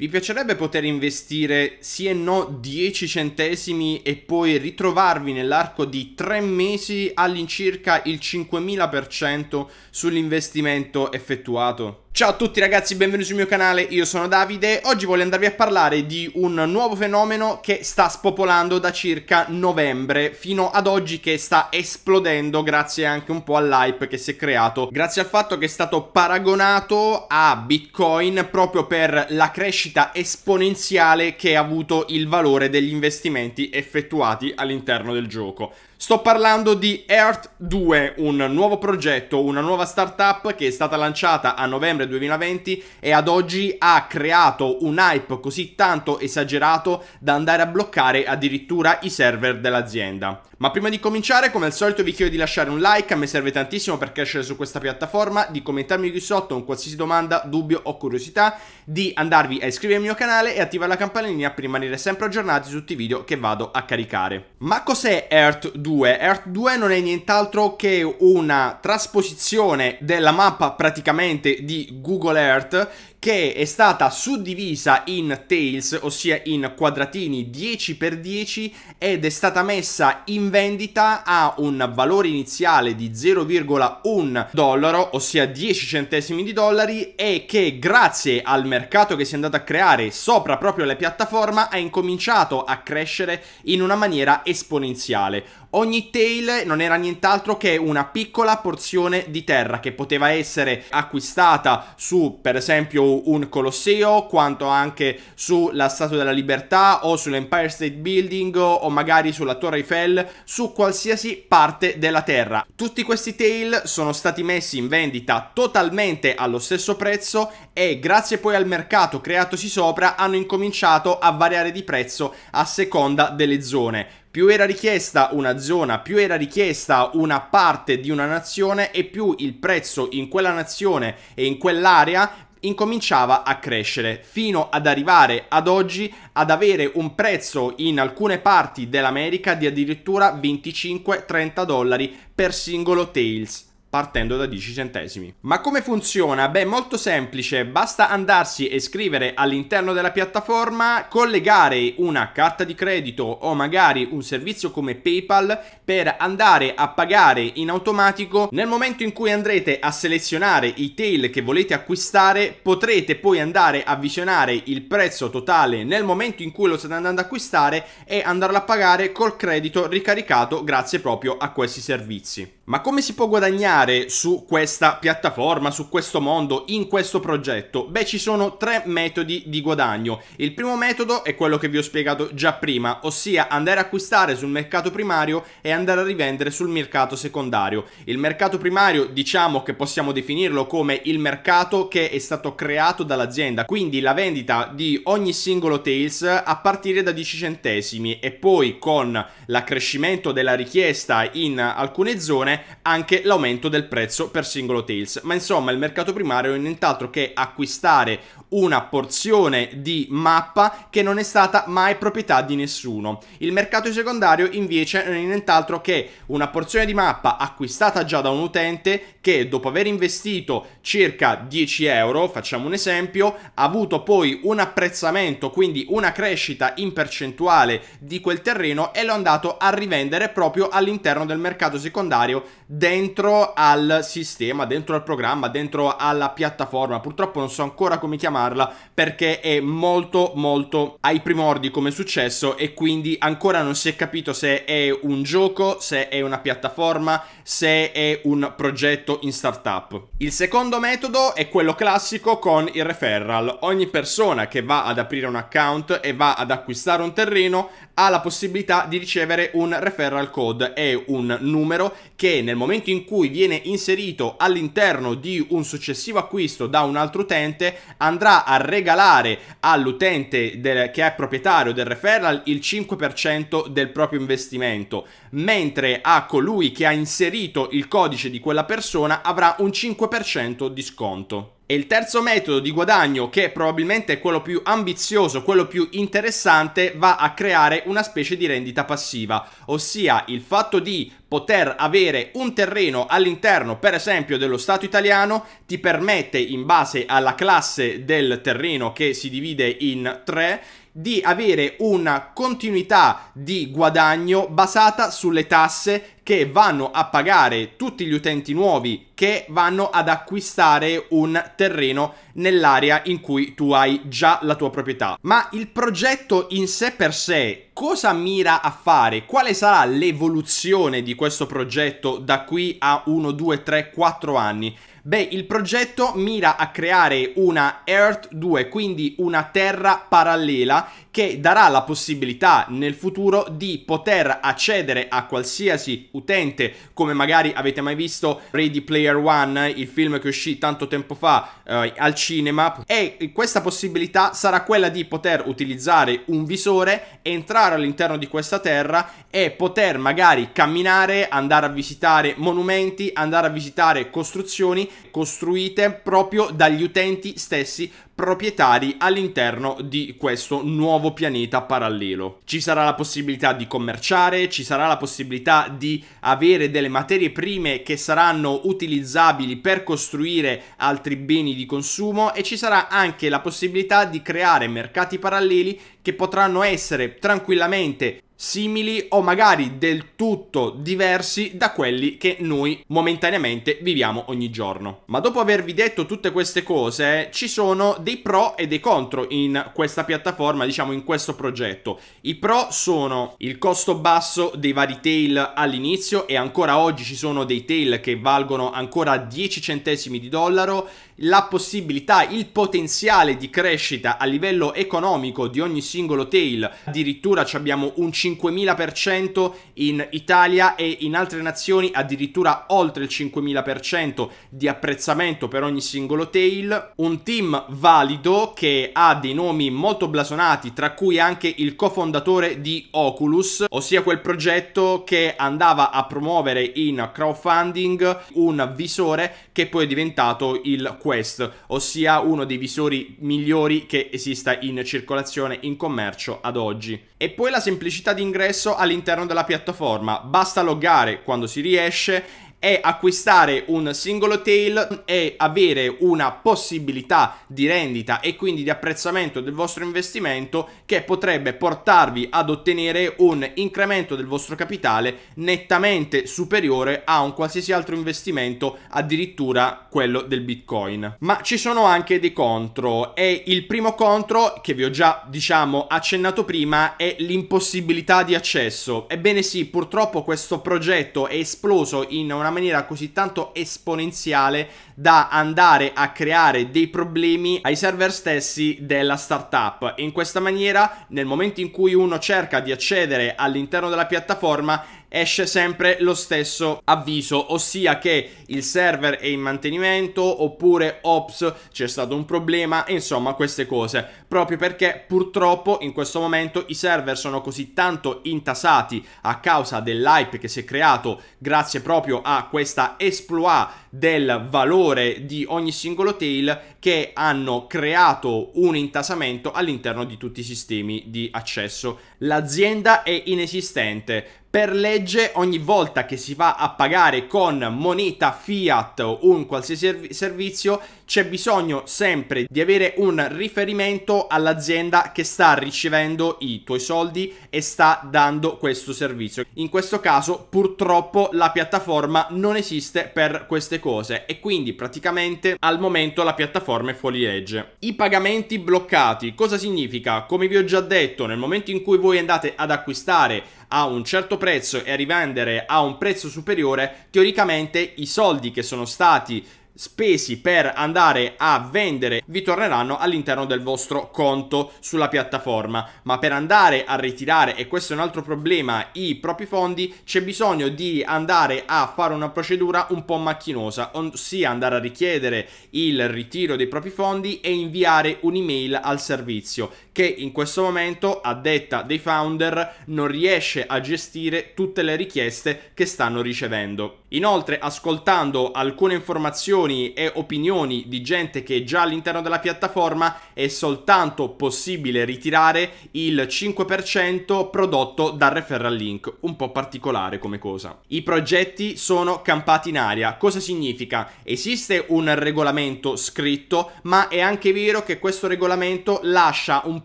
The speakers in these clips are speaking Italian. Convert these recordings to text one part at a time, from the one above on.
Vi piacerebbe poter investire sì e no 10 centesimi e poi ritrovarvi nell'arco di 3 mesi all'incirca il 5.000% sull'investimento effettuato? Ciao a tutti ragazzi, benvenuti sul mio canale, io sono Davide. Oggi voglio andarvi a parlare di un nuovo fenomeno che sta spopolando da circa novembre fino ad oggi che sta esplodendo grazie anche un po' all'hype che si è creato, grazie al fatto che è stato paragonato a Bitcoin proprio per la crescita esponenziale che ha avuto il valore degli investimenti effettuati all'interno del gioco. Sto parlando di Earth 2, un nuovo progetto, una nuova startup che è stata lanciata a novembre 2020 e ad oggi ha creato un hype così tanto esagerato da andare a bloccare addirittura i server dell'azienda. Ma prima di cominciare, come al solito vi chiedo di lasciare un like, a me serve tantissimo per crescere su questa piattaforma, di commentarmi qui sotto con qualsiasi domanda, dubbio o curiosità, di andarvi a iscrivervi al mio canale e attivare la campanellina per rimanere sempre aggiornati su tutti i video che vado a caricare. Ma cos'è Earth 2? Earth 2 non è nient'altro che una trasposizione della mappa praticamente di Google Earth che è stata suddivisa in tails, ossia in quadratini 10x10 ed è stata messa in vendita a un valore iniziale di 0,1 dollaro, ossia 10 centesimi di dollari e che grazie al mercato che si è andato a creare sopra proprio la piattaforma ha incominciato a crescere in una maniera esponenziale. Ogni tail non era nient'altro che una piccola porzione di terra che poteva essere acquistata su per esempio un Colosseo, quanto anche sulla Statua della Libertà o sull'Empire State Building o magari sulla Torre Eiffel, su qualsiasi parte della terra. Tutti questi tail sono stati messi in vendita totalmente allo stesso prezzo e grazie poi al mercato creatosi sopra hanno incominciato a variare di prezzo a seconda delle zone. Più era richiesta una zona, più era richiesta una parte di una nazione e più il prezzo in quella nazione e in quell'area incominciava a crescere fino ad arrivare ad oggi ad avere un prezzo in alcune parti dell'America di addirittura 25-30 dollari per singolo Tails partendo da 10 centesimi. Ma come funziona? Beh, molto semplice, basta andarsi e scrivere all'interno della piattaforma, collegare una carta di credito o magari un servizio come PayPal per andare a pagare in automatico. Nel momento in cui andrete a selezionare i tail che volete acquistare, potrete poi andare a visionare il prezzo totale nel momento in cui lo state andando ad acquistare e andarlo a pagare col credito ricaricato grazie proprio a questi servizi. Ma come si può guadagnare lavorare su questa piattaforma, su questo mondo, in questo progetto? Beh, ci sono tre metodi di guadagno. Il primo metodo è quello che vi ho spiegato già prima, ossia andare a acquistare sul mercato primario e andare a rivendere sul mercato secondario. Il mercato primario diciamo che possiamo definirlo come il mercato che è stato creato dall'azienda, quindi la vendita di ogni singolo Tails a partire da 10 centesimi e poi con l'accrescimento della richiesta in alcune zone anche l'aumento del prezzo per singolo Tails. Ma insomma il mercato primario è nient'altro che acquistare una porzione di mappa che non è stata mai proprietà di nessuno. Il mercato secondario invece non è nient'altro che una porzione di mappa acquistata già da un utente che dopo aver investito circa 10 euro, facciamo un esempio, ha avuto poi un apprezzamento, quindi una crescita in percentuale di quel terreno e l'ho andato a rivendere proprio all'interno del mercato secondario dentro al sistema, dentro al programma, dentro alla piattaforma. Purtroppo non so ancora come chiamarla perché è molto molto ai primordi come successo e quindi ancora non si è capito se è un gioco, se è una piattaforma, se è un progetto in startup. Il secondo metodo è quello classico con il referral. Ogni persona che va ad aprire un account e va ad acquistare un terreno ha la possibilità di ricevere un referral code, è un numero che nel momento in cui viene viene inserito all'interno di un successivo acquisto da un altro utente andrà a regalare all'utente del, che è proprietario del referral il 5% del proprio investimento, mentre a colui che ha inserito il codice di quella persona avrà un 5% di sconto. E il terzo metodo di guadagno, che probabilmente è quello più ambizioso, quello più interessante, va a creare una specie di rendita passiva, ossia il fatto di poter avere un terreno all'interno, per esempio, dello Stato italiano, ti permette, in base alla classe del terreno che si divide in tre, di avere una continuità di guadagno basata sulle tasse che vanno a pagare tutti gli utenti nuovi che vanno ad acquistare un terreno nell'area in cui tu hai già la tua proprietà. Ma il progetto in sé per sé cosa mira a fare? Quale sarà l'evoluzione di questo progetto da qui a 1, 2, 3, 4 anni? Beh, il progetto mira a creare una Earth 2, quindi una terra parallela che darà la possibilità nel futuro di poter accedere a qualsiasi utente, come magari avete mai visto Ready Player One, il film che uscì tanto tempo fa eh, al cinema, e questa possibilità sarà quella di poter utilizzare un visore, entrare all'interno di questa terra e poter magari camminare, andare a visitare monumenti, andare a visitare costruzioni costruite proprio dagli utenti stessi proprietari all'interno di questo nuovo nuovo pianeta parallelo. Ci sarà la possibilità di commerciare, ci sarà la possibilità di avere delle materie prime che saranno utilizzabili per costruire altri beni di consumo e ci sarà anche la possibilità di creare mercati paralleli che potranno essere tranquillamente simili o magari del tutto diversi da quelli che noi momentaneamente viviamo ogni giorno. Ma dopo avervi detto tutte queste cose, ci sono dei pro e dei contro in questa piattaforma, diciamo in questo progetto. I pro sono il costo basso dei vari tail all'inizio e ancora oggi ci sono dei tail che valgono ancora 10 centesimi di dollaro, la possibilità, il potenziale di crescita a livello economico di ogni singolo tail, addirittura abbiamo un 50% 5.000% in Italia e in altre nazioni addirittura oltre il 5.000% di apprezzamento per ogni singolo tail. Un team valido che ha dei nomi molto blasonati, tra cui anche il cofondatore di Oculus, ossia quel progetto che andava a promuovere in crowdfunding un visore che poi è diventato il Quest, ossia uno dei visori migliori che esista in circolazione in commercio ad oggi. E poi la semplicità di d'ingresso all'interno della piattaforma. Basta loggare quando si riesce è acquistare un singolo tail e avere una possibilità di rendita e quindi di apprezzamento del vostro investimento che potrebbe portarvi ad ottenere un incremento del vostro capitale nettamente superiore a un qualsiasi altro investimento, addirittura quello del Bitcoin. Ma ci sono anche dei contro e il primo contro che vi ho già diciamo accennato prima è l'impossibilità di accesso. Ebbene sì, purtroppo questo progetto è esploso in una una maniera così tanto esponenziale da andare a creare dei problemi ai server stessi della startup. In questa maniera, nel momento in cui uno cerca di accedere all'interno della piattaforma, esce sempre lo stesso avviso, ossia che il server è in mantenimento oppure ops c'è stato un problema, insomma queste cose, proprio perché purtroppo in questo momento i server sono così tanto intasati a causa dell'hype che si è creato grazie proprio a questa esploit del valore di ogni singolo tail che hanno creato un intasamento all'interno di tutti i sistemi di accesso l'azienda è inesistente. Per legge ogni volta che si va a pagare con moneta fiat o un qualsiasi servizio c'è bisogno sempre di avere un riferimento all'azienda che sta ricevendo i tuoi soldi e sta dando questo servizio. In questo caso purtroppo la piattaforma non esiste per queste cose e quindi praticamente al momento la piattaforma è fuori legge. I pagamenti bloccati cosa significa? Come vi ho già detto nel momento in cui voi voi andate ad acquistare a un certo prezzo e a rivendere a un prezzo superiore, teoricamente i soldi che sono stati spesi per andare a vendere vi torneranno all'interno del vostro conto sulla piattaforma ma per andare a ritirare e questo è un altro problema i propri fondi c'è bisogno di andare a fare una procedura un po' macchinosa ossia andare a richiedere il ritiro dei propri fondi e inviare un'email al servizio che in questo momento a detta dei founder non riesce a gestire tutte le richieste che stanno ricevendo inoltre ascoltando alcune informazioni reazioni e opinioni di gente che è già all'interno della piattaforma è soltanto possibile ritirare il 5% prodotto dal referral link, un po' particolare come cosa. I progetti sono campati in aria, cosa significa? Esiste un regolamento scritto, ma è anche vero che questo regolamento lascia un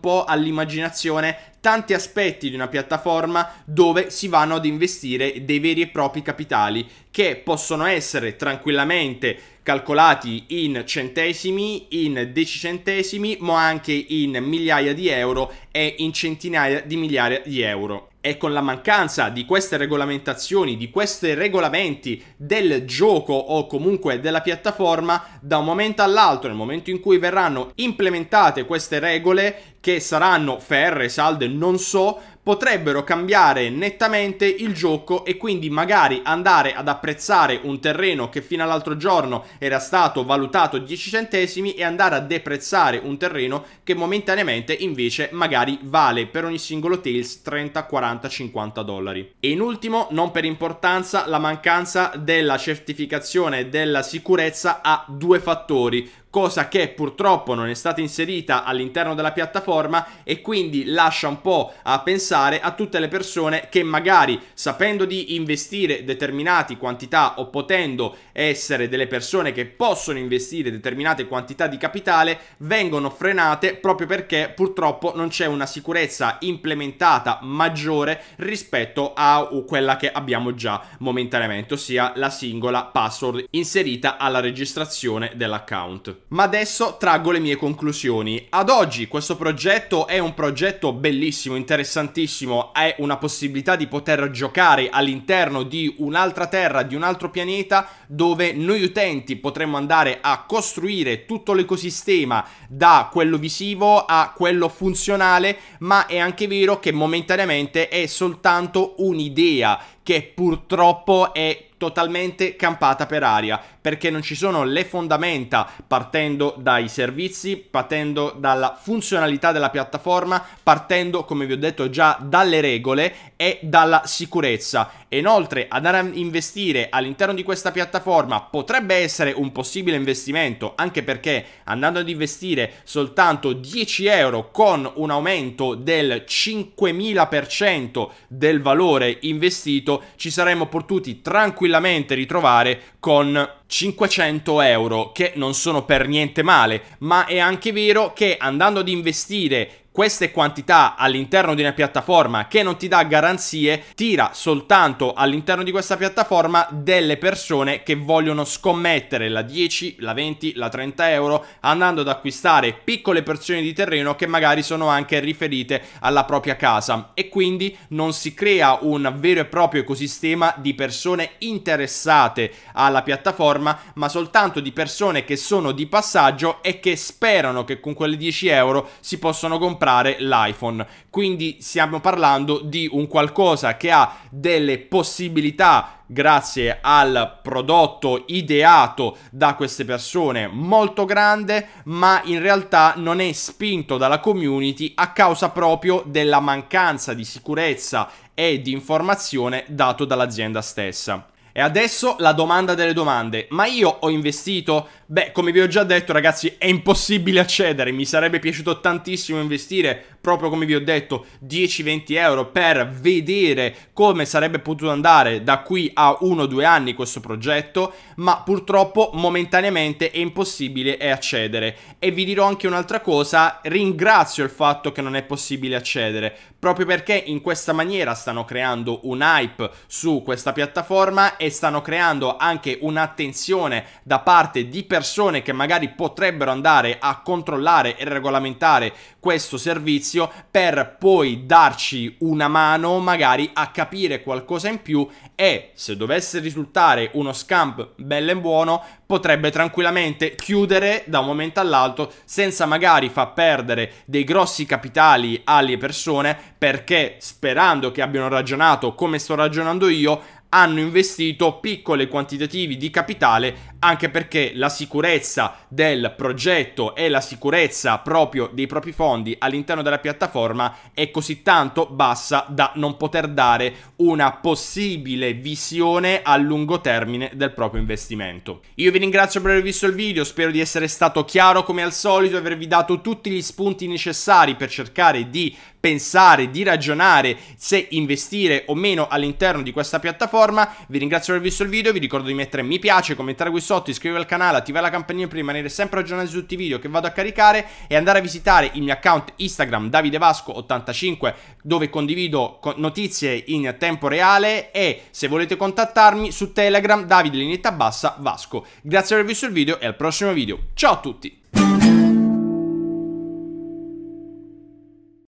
po' all'immaginazione tanti aspetti di una piattaforma dove si vanno ad investire dei veri e propri capitali che possono essere tranquillamente calcolati in centesimi, in decicentesimi, ma anche in migliaia di euro e in centinaia di migliaia di euro e con la mancanza di queste regolamentazioni, di questi regolamenti del gioco o comunque della piattaforma, da un momento all'altro, nel momento in cui verranno implementate queste regole, che saranno ferre, salde, non so, potrebbero cambiare nettamente il gioco e quindi magari andare ad apprezzare un terreno che fino all'altro giorno era stato valutato 10 centesimi e andare a deprezzare un terreno che momentaneamente invece magari vale per ogni singolo Tails 30, 40, 50 dollari. E in ultimo, non per importanza, la mancanza della certificazione della sicurezza ha due fattori cosa che purtroppo non è stata inserita all'interno della piattaforma e quindi lascia un po' a pensare a tutte le persone che magari sapendo di investire determinati quantità o potendo essere delle persone che possono investire determinate quantità di capitale vengono frenate proprio perché purtroppo non c'è una sicurezza implementata maggiore rispetto a quella che abbiamo già momentaneamente, ossia la singola password inserita alla registrazione dell'account. Ma adesso traggo le mie conclusioni. Ad oggi questo progetto è un progetto bellissimo, interessantissimo, è una possibilità di poter giocare all'interno di un'altra terra, di un altro pianeta dove dove noi utenti potremmo andare a costruire tutto l'ecosistema da quello visivo a quello funzionale, ma è anche vero che momentaneamente è soltanto un'idea che purtroppo è totalmente campata per aria perché non ci sono le fondamenta partendo dai servizi, partendo dalla funzionalità della piattaforma, partendo come vi ho detto già dalle regole e dalla sicurezza. E inoltre andare a investire all'interno di questa piattaforma potrebbe essere un possibile investimento anche perché andando ad investire soltanto 10 euro con un aumento del 5000% del valore investito ci saremmo potuti tranquillamente ritrovare con 500 euro che non sono per niente male, ma è anche vero che andando ad investire queste quantità all'interno di una piattaforma che non ti dà garanzie tira soltanto all'interno di questa piattaforma delle persone che vogliono scommettere la 10, la 20, la 30 euro andando ad acquistare piccole porzioni di terreno che magari sono anche riferite alla propria casa e quindi non si crea un vero e proprio ecosistema di persone interessate alla piattaforma norma, ma soltanto di persone che sono di passaggio e che sperano che con quelle 10 euro si possano comprare l'iPhone. Quindi stiamo parlando di un qualcosa che ha delle possibilità grazie al prodotto ideato da queste persone molto grande, ma in realtà non è spinto dalla community a causa proprio della mancanza di sicurezza e di informazione dato dall'azienda stessa. E adesso la domanda delle domande. Ma io ho investito? Beh, come vi ho già detto ragazzi, è impossibile accedere. Mi sarebbe piaciuto tantissimo investire, proprio come vi ho detto, 10-20 euro per vedere come sarebbe potuto andare da qui a 1-2 anni questo progetto, ma purtroppo momentaneamente è impossibile accedere. E vi dirò anche un'altra cosa, ringrazio il fatto che non è possibile accedere, proprio perché in questa maniera stanno creando un hype su questa piattaforma e e stanno creando anche un'attenzione da parte di persone che magari potrebbero andare a controllare e regolamentare questo servizio per poi darci una mano magari a capire qualcosa in più e se dovesse risultare uno scamp bello e buono potrebbe tranquillamente chiudere da un momento all'altro senza magari far perdere dei grossi capitali alle persone perché sperando che abbiano ragionato come sto ragionando io hanno investito piccole quantitativi di capitale anche perché la sicurezza del progetto e la sicurezza proprio dei propri fondi all'interno della piattaforma è così tanto bassa da non poter dare una possibile visione a lungo termine del proprio investimento. Io vi ringrazio per aver visto il video, spero di essere stato chiaro come al solito e avervi dato tutti gli spunti necessari per cercare di pensare, di ragionare se investire o meno all'interno di questa piattaforma. Vi ringrazio per aver visto il video, vi ricordo di mettere mi piace, commentare qui sotto sotto, iscrivervi al canale, attivare la campanella per rimanere sempre aggiornati su tutti i video che vado a caricare e andare a visitare il mio account Instagram davidevasco85 dove condivido notizie in tempo reale e se volete contattarmi su Telegram Davide Linetta Bassa Vasco. Grazie per aver visto il video e al prossimo video. Ciao a tutti!